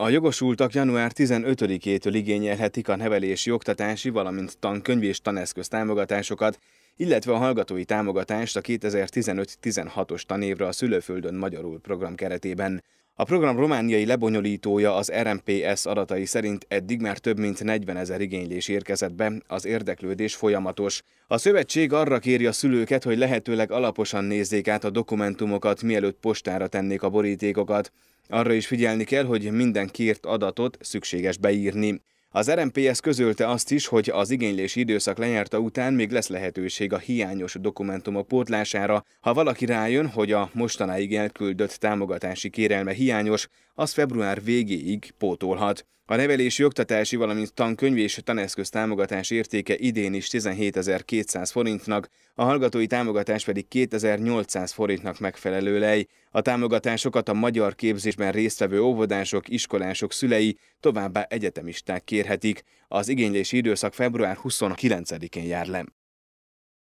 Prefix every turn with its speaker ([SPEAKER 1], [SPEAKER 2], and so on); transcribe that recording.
[SPEAKER 1] A jogosultak január 15-től igényelhetik a nevelési, oktatási, valamint tankönyv és taneszköz támogatásokat, illetve a hallgatói támogatást a 2015-16-os tanévre a Szülőföldön Magyarul program keretében. A program romániai lebonyolítója az RMPS adatai szerint eddig már több mint 40 ezer igénylés érkezett be, az érdeklődés folyamatos. A szövetség arra kéri a szülőket, hogy lehetőleg alaposan nézzék át a dokumentumokat, mielőtt postára tennék a borítékokat. Arra is figyelni kell, hogy minden kért adatot szükséges beírni. Az RMPS közölte azt is, hogy az igénylési időszak lejárta után még lesz lehetőség a hiányos dokumentumok pótlására. Ha valaki rájön, hogy a mostanáig elküldött támogatási kérelme hiányos, az február végéig pótolhat. A nevelési oktatási, valamint tankönyv és taneszköz támogatás értéke idén is 17.200 forintnak, a hallgatói támogatás pedig 2.800 forintnak megfelelő lej. A támogatásokat a magyar képzésben résztvevő óvodások, iskolások szülei, továbbá egyetemisták kérdezik kérhetik. Az igénylési időszak február 29-én jár le.